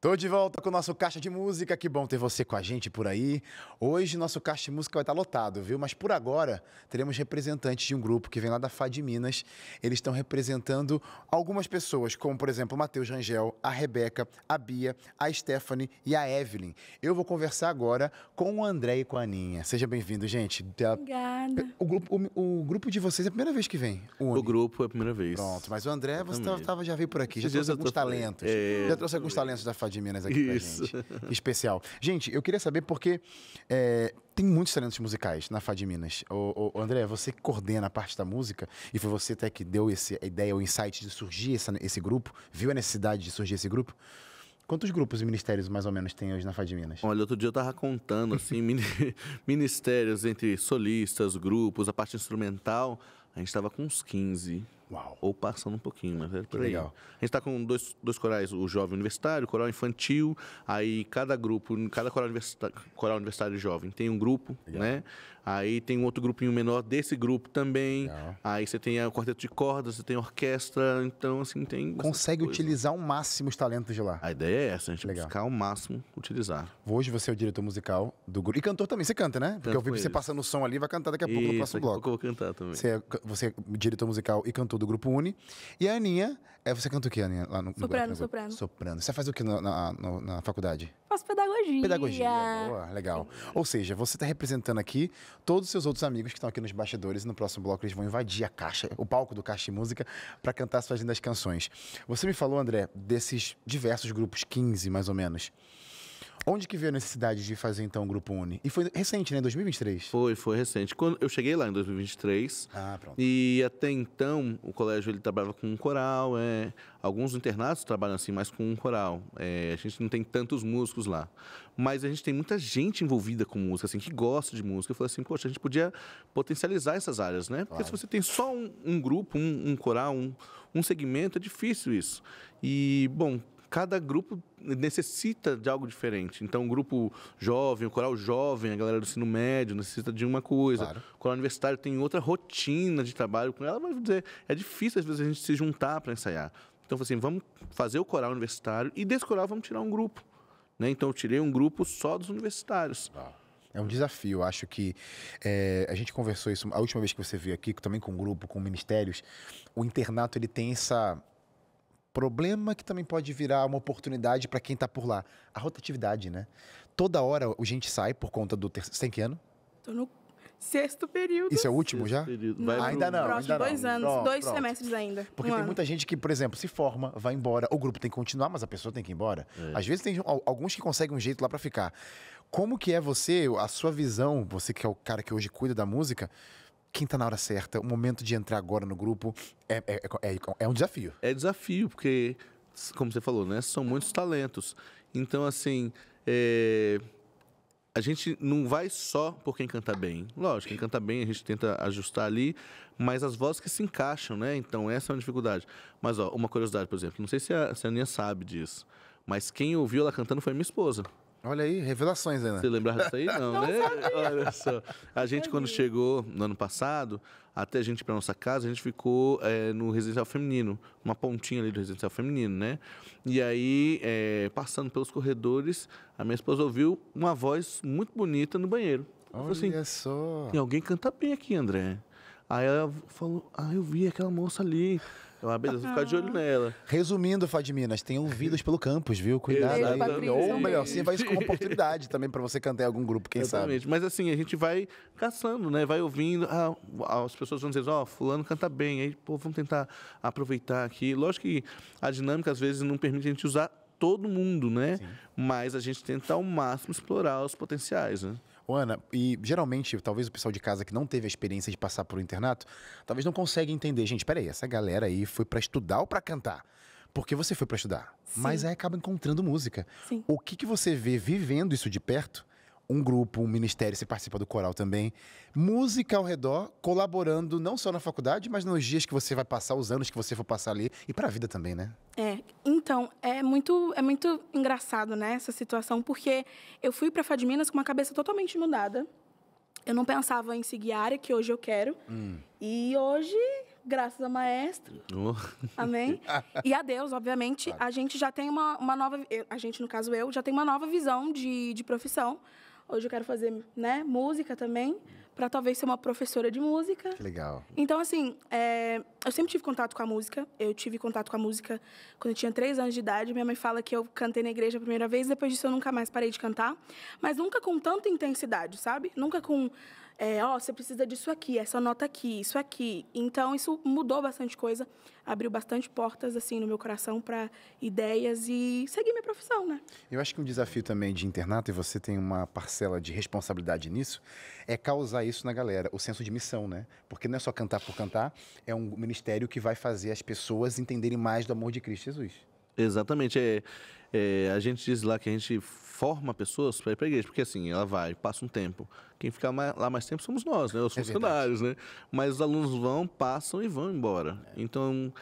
Tô de volta com o nosso Caixa de Música, que bom ter você com a gente por aí. Hoje nosso Caixa de Música vai estar tá lotado, viu? Mas por agora teremos representantes de um grupo que vem lá da FAD Minas. Eles estão representando algumas pessoas, como por exemplo o Matheus Rangel, a Rebeca, a Bia, a Stephanie e a Evelyn. Eu vou conversar agora com o André e com a Aninha. Seja bem-vindo, gente. Obrigada. O grupo, o, o, grupo de vocês é a primeira vez que vem? O, o grupo é a primeira vez. Pronto, mas o André, você tava, tava, já veio por aqui, é, já trouxe alguns talentos. Já trouxe alguns talentos da FAD pessoal de Minas aqui Isso. a gente. especial. Gente, eu queria saber porque é, tem muitos talentos musicais na FAD Minas. O, o, André, você coordena a parte da música, e foi você até que deu esse, a ideia, o insight de surgir essa, esse grupo, viu a necessidade de surgir esse grupo. Quantos grupos e ministérios, mais ou menos, tem hoje na FAD Minas? Olha, outro dia eu tava contando, assim, ministérios entre solistas, grupos, a parte instrumental, a gente estava com uns 15. Uau. Ou passando um pouquinho, né? Por Legal. Aí. A gente está com dois, dois corais, o jovem universitário, o coral infantil, aí cada grupo, cada coral universitário, coral universitário jovem tem um grupo, Legal. né? Aí tem um outro grupinho menor desse grupo também. Legal. Aí você tem o quarteto de cordas, você tem orquestra, então assim tem. Consegue utilizar ao máximo os talentos de lá. A ideia é essa, a gente Legal. buscar ao máximo utilizar. Hoje você é o diretor musical do grupo. E cantor também, você canta, né? Porque Canto eu vi você passando o som ali, vai cantar daqui a pouco Isso, no próximo bloco. Daqui a pouco eu vou cantar também. Você é, você é diretor musical e cantor do Grupo Uni. E a Aninha, é, você canta o que, Aninha? Lá no, soprano, no, no, soprano. Soprano. Você faz o que na, na, na faculdade? Faço pedagogia. Pedagogia, boa, legal. Ou seja, você está representando aqui todos os seus outros amigos que estão aqui nos bastidores. No próximo bloco eles vão invadir a caixa, o palco do Caixa de Música, para cantar suas lindas canções. Você me falou, André, desses diversos grupos, 15 mais ou menos. Onde que veio a necessidade de fazer então o Grupo Uni? E foi recente, né? 2023? Foi, foi recente. Quando eu cheguei lá em 2023. Ah, pronto. E até então o colégio ele trabalhava com um coral, é, alguns internatos trabalham assim mais com um coral. É, a gente não tem tantos músicos lá, mas a gente tem muita gente envolvida com música, assim que gosta de música. Eu falei assim, poxa, a gente podia potencializar essas áreas, né? Porque se você tem só um, um grupo, um, um coral, um, um segmento, é difícil isso. E bom, cada grupo necessita de algo diferente. Então, o grupo jovem, o coral jovem, a galera do ensino médio necessita de uma coisa. Claro. O coral universitário tem outra rotina de trabalho com ela, mas dizer, é difícil às vezes a gente se juntar para ensaiar. Então, assim, vamos fazer o coral universitário e desse coral vamos tirar um grupo. Né? Então, eu tirei um grupo só dos universitários. Ah. É um desafio. Acho que é, a gente conversou isso a última vez que você veio aqui, também com o grupo, com ministérios. O internato ele tem essa problema que também pode virar uma oportunidade para quem está por lá. A rotatividade, né? Toda hora o gente sai por conta do terceiro. Você tem tá que ano? Tô no sexto período. Isso é o último sexto já? Não. Ainda não. Próximo, ainda dois não. anos, pronto, dois pronto. semestres ainda. Porque um tem ano. muita gente que, por exemplo, se forma, vai embora. O grupo tem que continuar, mas a pessoa tem que ir embora. É. Às vezes tem alguns que conseguem um jeito lá para ficar. Como que é você, a sua visão, você que é o cara que hoje cuida da música, quem está na hora certa, o momento de entrar agora no grupo é, é, é, é, é um desafio. É desafio, porque, como você falou, né? São muitos talentos. Então, assim, é... a gente não vai só por quem canta bem. Lógico, quem canta bem a gente tenta ajustar ali, mas as vozes que se encaixam, né? Então, essa é uma dificuldade. Mas, ó, uma curiosidade, por exemplo, não sei se a, se a Aninha sabe disso, mas quem ouviu ela cantando foi minha esposa. Olha aí, revelações, ainda. Você lembrava disso aí? Não, não né? Sabia. Olha só. A gente, quando chegou no ano passado, até a gente ir pra nossa casa, a gente ficou é, no residencial feminino, uma pontinha ali do residencial feminino, né? E aí, é, passando pelos corredores, a minha esposa ouviu uma voz muito bonita no banheiro. Assim, Olha assim, só. Tem alguém canta bem aqui, André. Aí ela falou, ah, eu vi aquela moça ali. Eu, ah, beleza, vou ficar de olho ah. nela. Resumindo, Fadminas, tem ouvidos pelo campus, viu? Cuidado. aí. Ou melhor, sim, vai isso como oportunidade também para você cantar em algum grupo, quem Exatamente. sabe. Mas assim, a gente vai caçando, né? Vai ouvindo. Ah, as pessoas vão dizer, ó, oh, fulano canta bem. Aí, pô, vamos tentar aproveitar aqui. Lógico que a dinâmica às vezes não permite a gente usar todo mundo, né? Sim. Mas a gente tenta ao máximo explorar os potenciais, né? Ana, e geralmente, talvez o pessoal de casa que não teve a experiência de passar por um internato, talvez não consiga entender. Gente, peraí, essa galera aí foi para estudar ou para cantar? Porque você foi para estudar, Sim. mas aí acaba encontrando música. Sim. O que, que você vê vivendo isso de perto um grupo, um ministério, você participa do coral também. Música ao redor, colaborando não só na faculdade, mas nos dias que você vai passar, os anos que você for passar ali e para a vida também, né? É, então, é muito, é muito engraçado, né, essa situação, porque eu fui para Fad Minas com uma cabeça totalmente mudada. Eu não pensava em seguir a área que hoje eu quero. Hum. E hoje, graças a maestro. Oh. Amém? E a Deus, obviamente, claro. a gente já tem uma, uma nova. A gente, no caso eu, já tem uma nova visão de, de profissão Hoje eu quero fazer, né, música também, para talvez ser uma professora de música. Que legal. Então, assim, é, eu sempre tive contato com a música. Eu tive contato com a música quando eu tinha três anos de idade. Minha mãe fala que eu cantei na igreja a primeira vez, depois disso eu nunca mais parei de cantar. Mas nunca com tanta intensidade, sabe? Nunca com é, ó, você precisa disso aqui, essa nota aqui, isso aqui. Então, isso mudou bastante coisa, abriu bastante portas, assim, no meu coração para ideias e seguir minha profissão, né? Eu acho que um desafio também de internato, e você tem uma parcela de responsabilidade nisso, é causar isso na galera, o senso de missão, né? Porque não é só cantar por cantar, é um ministério que vai fazer as pessoas entenderem mais do amor de Cristo Jesus. Exatamente. É, é, a gente diz lá que a gente forma pessoas para ir para a igreja, porque assim, ela vai, passa um tempo. Quem fica mais, lá mais tempo somos nós, né? Os é funcionários, né? Mas os alunos vão, passam e vão embora. É. Então,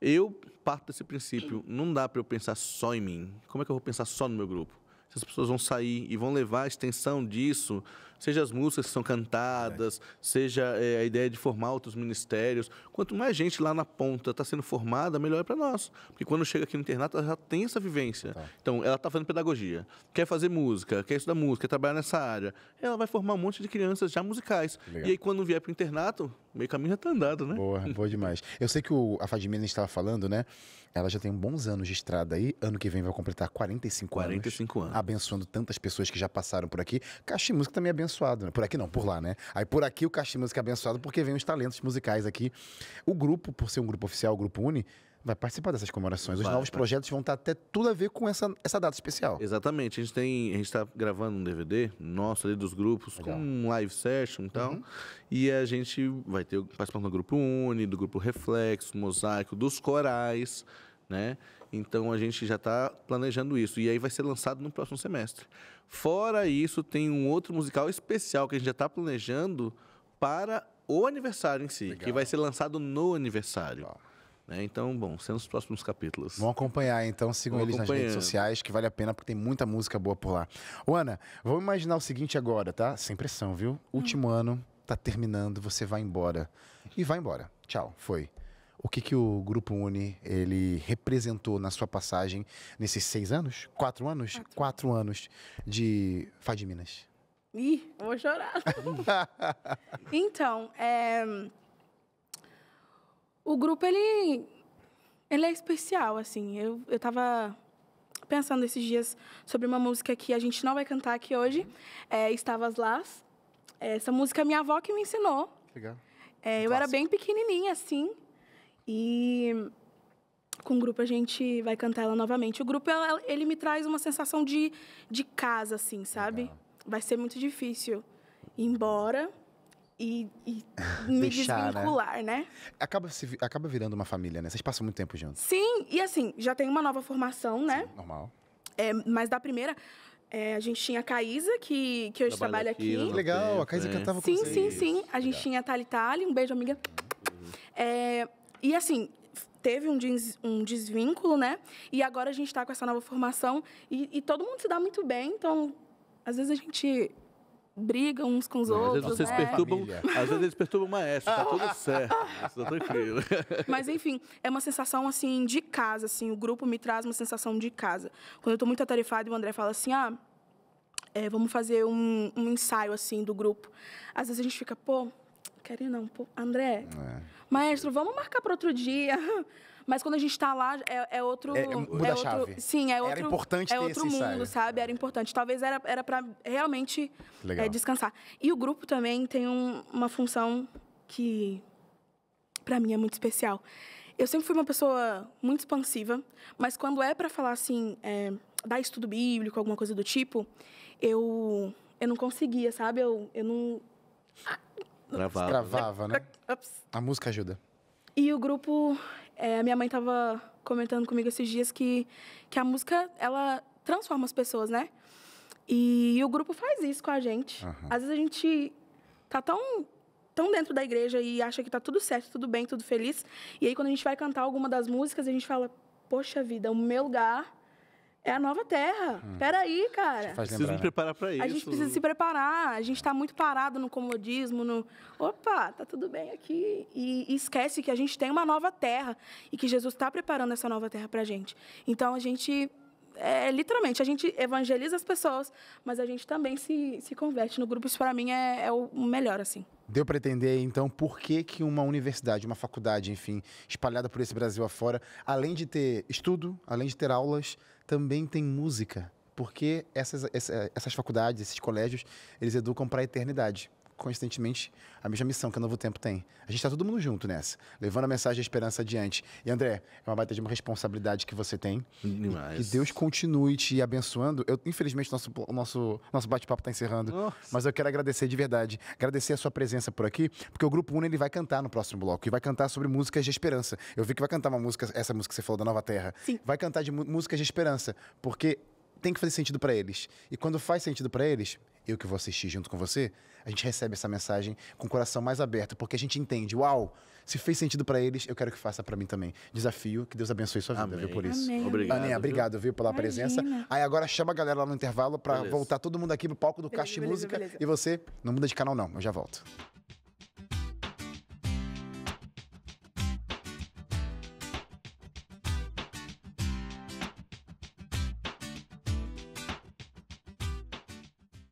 eu parto desse princípio. Não dá para eu pensar só em mim. Como é que eu vou pensar só no meu grupo? se as pessoas vão sair e vão levar a extensão disso, seja as músicas que são cantadas, é. seja é, a ideia de formar outros ministérios. Quanto mais gente lá na ponta está sendo formada, melhor é para nós. Porque quando chega aqui no internato, ela já tem essa vivência. Tá. Então, ela está fazendo pedagogia, quer fazer música, quer estudar música, quer trabalhar nessa área. Ela vai formar um monte de crianças já musicais. Legal. E aí, quando vier para o internato, Meio caminho já tá andado, né? Boa, boa demais. Eu sei que o, a Fadmina estava falando, né? Ela já tem bons anos de estrada aí. Ano que vem vai completar 45, 45 anos. anos. Abençoando tantas pessoas que já passaram por aqui. Caixa Música também é abençoado, né? Por aqui não, por lá, né? Aí por aqui o Caixa Música é abençoado porque vem os talentos musicais aqui. O grupo, por ser um grupo oficial, o Grupo Uni, vai participar dessas comemorações. Os novos vai. projetos vão estar até tudo a ver com essa, essa data especial. Exatamente. A gente tem. A gente está gravando um DVD nosso ali dos grupos, Legal. com um live session e tal. Uhum. E a gente vai ter participando do grupo Uni, do grupo Reflexo, Mosaico, dos corais, né? Então a gente já está planejando isso. E aí vai ser lançado no próximo semestre. Fora isso, tem um outro musical especial que a gente já está planejando para o aniversário em si, Legal. que vai ser lançado no aniversário. Legal. Né? Então, bom, sendo os próximos capítulos. Vão acompanhar, então sigam eles nas redes sociais, que vale a pena, porque tem muita música boa por lá. o Ana, vamos imaginar o seguinte agora, tá? Sem pressão, viu? Hum. Último ano, tá terminando, você vai embora. E vai embora. Tchau, foi. O que, que o Grupo Uni ele representou na sua passagem nesses seis anos? Quatro anos? Quatro, Quatro anos de de Minas. Ih, vou chorar. então, é o grupo, ele, ele é especial, assim. Eu, eu tava pensando esses dias sobre uma música que a gente não vai cantar aqui hoje, uhum. é Estavas Lás. Essa música minha avó que me ensinou. Legal. É, eu era bem pequenininha, assim, e com o grupo a gente vai cantar ela novamente. O grupo, ele me traz uma sensação de, de casa, assim, sabe? Legal. Vai ser muito difícil ir embora, e, e me Deixar, né? desvincular, né? né? Acaba, se, acaba virando uma família, né? Vocês passam muito tempo juntos. Sim, e assim, já tem uma nova formação, né? Sim, normal. É, mas da primeira, é, a gente tinha a Caísa, que, que hoje trabalha, aqui. aqui. Legal, tempo, a Caísa né? cantava sim, com vocês. Sim, sim, sim. A gente tinha a Thali. um beijo, amiga. Uhum. É, e assim, teve um, des, um desvínculo, né? E agora a gente tá com essa nova formação e, e todo mundo se dá muito bem, então às vezes a gente brigam uns com os não, outros. Às vezes, vocês né? perturbam, às vezes eles perturbam o maestro, tá tudo ah. certo, tá tranquilo. Mas enfim, é uma sensação assim de casa, assim, o grupo me traz uma sensação de casa. Quando eu tô muito atarefada e o André fala assim, ah, é, vamos fazer um, um, ensaio assim do grupo. Às vezes a gente fica, pô, quero ir não, pô, André, é. maestro, vamos marcar para outro dia. Mas quando a gente tá lá, é, é outro. É, é, é muda é a chave. Outro, sim, é outro. Era importante é outro mundo, ensaio. sabe? Era importante. Talvez era, era pra realmente é, descansar. E o grupo também tem um, uma função que, para mim, é muito especial. Eu sempre fui uma pessoa muito expansiva, mas quando é para falar assim, é, dar estudo bíblico, alguma coisa do tipo, eu, eu não conseguia, sabe? Eu, eu não. Travava. Travava, né? A música ajuda. E o grupo, é, minha mãe estava comentando comigo esses dias que, que a música, ela transforma as pessoas, né? E, o grupo faz isso com a gente. Uhum. Às vezes a gente tá tão, tão dentro da igreja e acha que tá tudo certo, tudo bem, tudo feliz. E aí quando a gente vai cantar alguma das músicas, a gente fala, poxa vida, o meu lugar é a nova terra. Hum. Peraí, cara. Precisa me preparar para isso. A gente precisa se preparar. A gente está muito parado no comodismo, no... Opa, tá tudo bem aqui. E, e, esquece que a gente tem uma nova terra e que Jesus está preparando essa nova terra para gente. Então, a gente... É, literalmente, a gente evangeliza as pessoas, mas a gente também se, se converte no grupo. Isso, para mim, é, é o melhor, assim. Deu para entender, então, por que, que uma universidade, uma faculdade, enfim, espalhada por esse Brasil afora, além de ter estudo, além de ter aulas, também tem música, porque essas, essas, essas faculdades, esses colégios, eles educam para a eternidade constantemente a mesma missão que o Novo Tempo tem. A gente está todo mundo junto nessa, levando a mensagem da esperança adiante. E André, é uma baita de uma responsabilidade que você tem. Demais. que Deus continue te abençoando. Eu, infelizmente, nosso, nosso, nosso bate-papo está encerrando, Nossa. mas eu quero agradecer de verdade. Agradecer a sua presença por aqui, porque o Grupo Uno ele vai cantar no próximo bloco e vai cantar sobre músicas de esperança. Eu vi que vai cantar uma música, essa música que você falou da Nova Terra. Sim. Vai cantar de músicas de esperança, porque tem que fazer sentido para eles. E quando faz sentido para eles, eu que vou assistir junto com você, a gente recebe essa mensagem com o coração mais aberto, porque a gente entende, uau, se fez sentido para eles, eu quero que faça para mim também. Desafio, que Deus abençoe sua vida, Amém. viu, por isso. Amém. Obrigado. Aninha, obrigado, viu, pela Imagina. presença. Aí agora chama a galera lá no intervalo para voltar todo mundo aqui pro palco do beleza, Caixa Música beleza. e você não muda de canal não, eu já volto.